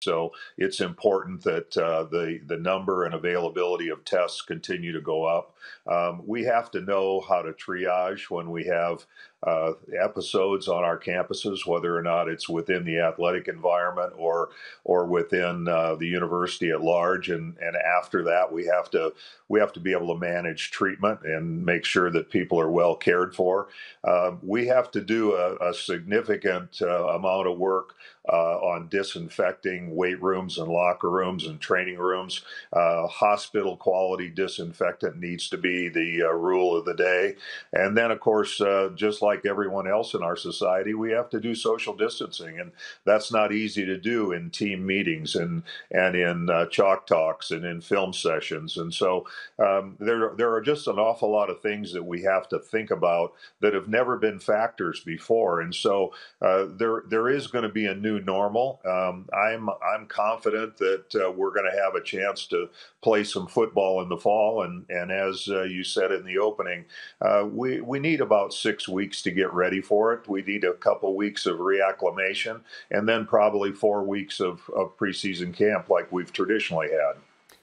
So it's important that uh, the the number and availability of tests continue to go up. Um, we have to know how to triage when we have uh, episodes on our campuses, whether or not it's within the athletic environment or or within uh, the university at large. And and after that, we have to we have to be able to manage treatment and make sure that people are well cared for. Uh, we have to do a, a significant uh, amount of work uh, on disinfecting weight rooms and locker rooms and training rooms. Uh, hospital quality disinfectant needs to be the rule of the day. And then, of course, just like like everyone else in our society, we have to do social distancing, and that's not easy to do in team meetings and and in uh, chalk talks and in film sessions. And so um, there there are just an awful lot of things that we have to think about that have never been factors before. And so uh, there there is going to be a new normal. Um, I'm I'm confident that uh, we're going to have a chance to play some football in the fall. And and as uh, you said in the opening, uh, we we need about six weeks weeks to get ready for it. We need a couple weeks of reacclimation and then probably four weeks of, of preseason camp like we've traditionally had.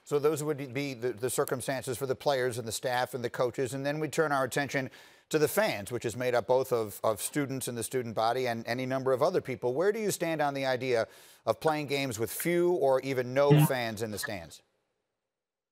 So those would be the, the, circumstances for the players and the staff and the coaches. And then we turn our attention to the fans, which is made up both of, of students in the student body and any number of other people. Where do you stand on the idea of playing games with few or even no mm-hmm. fans in the stands?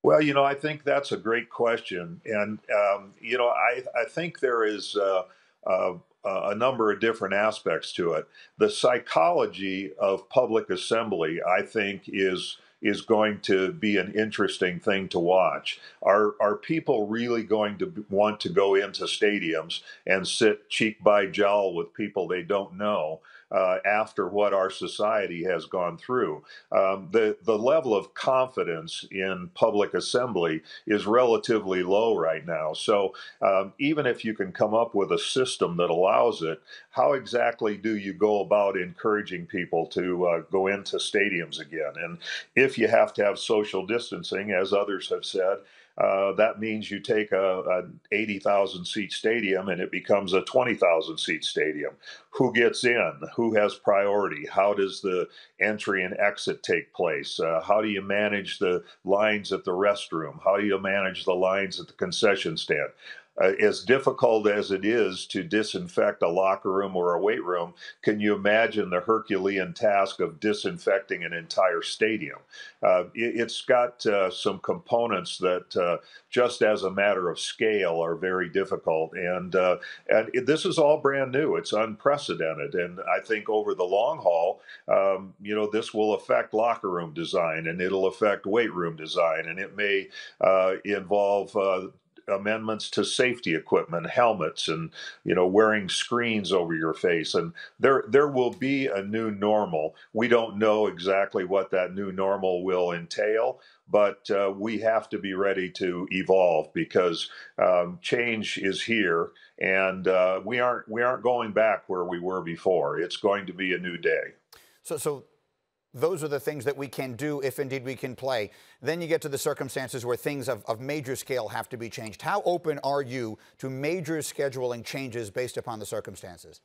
Well, you know, I think that's a great question. And, um, you know, I, I think there is. Uh, uh, a number of different aspects to it. The psychology of public assembly, I think, is is going to be an interesting thing to watch. Are are people really going to want to go into stadiums and sit cheek by jowl with people they don't know? Uh, after what our society has gone through. Um, the, the level of confidence in public assembly is relatively low right now. So um, even if you can come up with a system that allows it, how exactly do you go about encouraging people to uh, go into stadiums again? And if you have to have social distancing, as others have said, uh, that means you take a, an 80,000 seat stadium and it becomes a 20,000 seat stadium. Who gets in? Who has priority? How does the entry and exit take place? Uh, how do you manage the lines at the restroom? How do you manage the lines at the concession stand? uh, as difficult as it is to disinfect a locker room or a weight room, can you imagine the Herculean task of disinfecting an entire stadium? Uh, it, has got uh, some components that, uh, just as a matter of scale, are very difficult. And, uh, and it, this is all brand new, it's unprecedented. And I think over the long haul, um, you know, this will affect locker room design and it'll affect weight room design and it may uh, involve amendments to safety equipment, helmets, and you know wearing screens over your face. And there there will be a new normal. We don't know exactly what that new normal will entail, but uh, we have to be ready to evolve because um, change is here, and uh, we aren't we aren't going back where we were before. It's going to be a new day. So so those are the things that we can do if indeed we can play. Then you get to the circumstances where things of, of, major scale have to be changed. How open are you to major scheduling changes based upon the circumstances?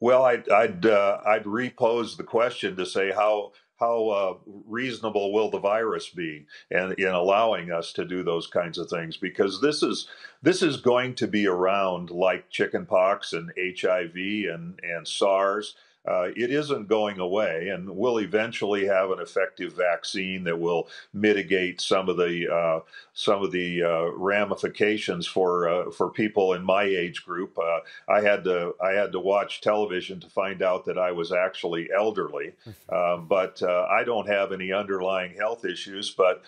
Well, I'd I'd, uh, I'd repose the question to say how how uh, reasonable will the virus be in in allowing us to do those kinds of things because this is this is going to be around like chickenpox and HIV and and SARS uh, it isn't going away, and we'll eventually have an effective vaccine that will mitigate some of the uh, some of the uh, ramifications for uh, for people in my age group. Uh, I had to I had to watch television to find out that I was actually elderly, um, but uh, I don't have any underlying health issues. But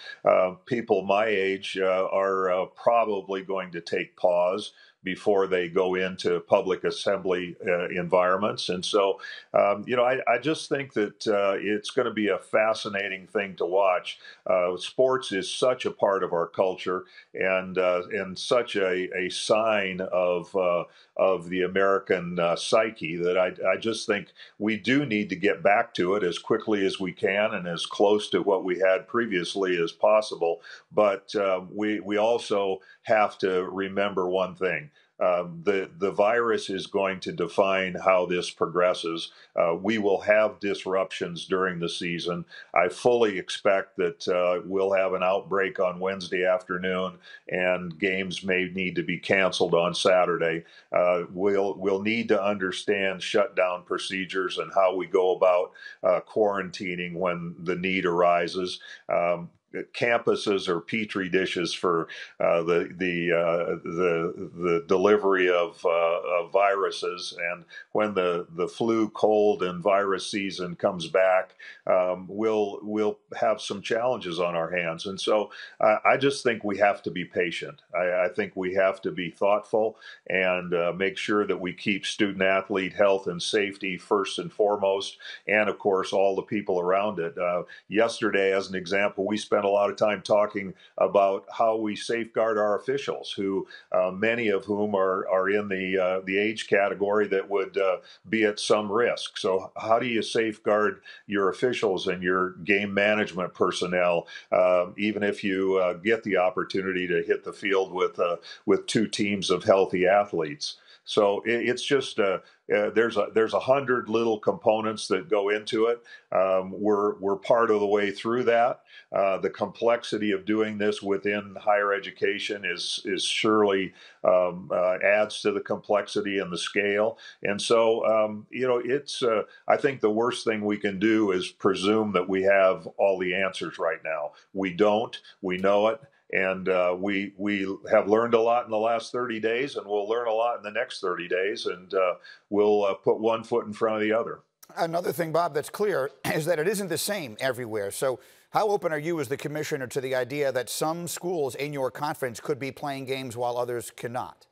people my age are probably going to take pause before they go into public assembly uh, environments. And so, um, you know, I, I, just think that uh, it's going to be a fascinating thing to watch. Uh, sports is such a part of our culture and uh, and such a, a sign of uh, of the American uh, psyche that I, I just think we do need to get back to it as quickly as we can and as close to what we had previously as possible. But we we also have to remember one thing um, the the virus is going to define how this progresses. Uh, we will have disruptions during the season. I fully expect that uh, we'll have an outbreak on Wednesday afternoon, and games may need to be canceled on Saturday. Uh, we'll we'll need to understand shutdown procedures and how we go about uh, quarantining when the need arises. Um, campuses or petri dishes for uh, the the uh, the the delivery of, uh, of, viruses. And when the the flu, cold, and virus season comes back, um, we'll we'll have some challenges on our hands. And so uh, I just think we have to be patient. I, I think we have to be thoughtful and uh, make sure that we keep student athlete health and safety first and foremost, and of course all the people around it. Uh, yesterday, as an example, we spent spent a lot of time talking about how we safeguard our officials, who uh, many of whom are are in the uh, the age category that would uh, be at some risk. So, how do you safeguard your officials and your game management personnel, um, even if you uh, get the opportunity to hit the field with uh, with two teams of healthy athletes? So it, it's just uh, uh, there's a there's a hundred little components that go into it. Um, we're we're part of the way through that. Uh, the complexity of doing this within higher education is is surely um, uh, adds to the complexity and the scale. And so um, you know it's uh, I think the worst thing we can do is presume that we have all the answers right now. We don't. We know it and uh, we we have learned a lot in the last 30 days, and we'll learn a lot in the next 30 days, and uh, we'll uh, put one foot in front of the other. Another thing, Bob, that's clear is that it isn't the same everywhere. So, how open are you as the commissioner to the idea that some schools in your conference could be playing games while others cannot?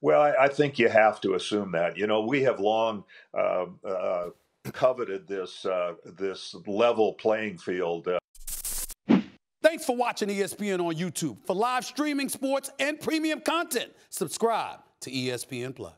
Well, I, I think you have to assume that. You know, we have long uh, uh, coveted this uh, this level playing field. Thanks for watching ESPN on YouTube. For live streaming sports and premium content, subscribe to ESPN Plus.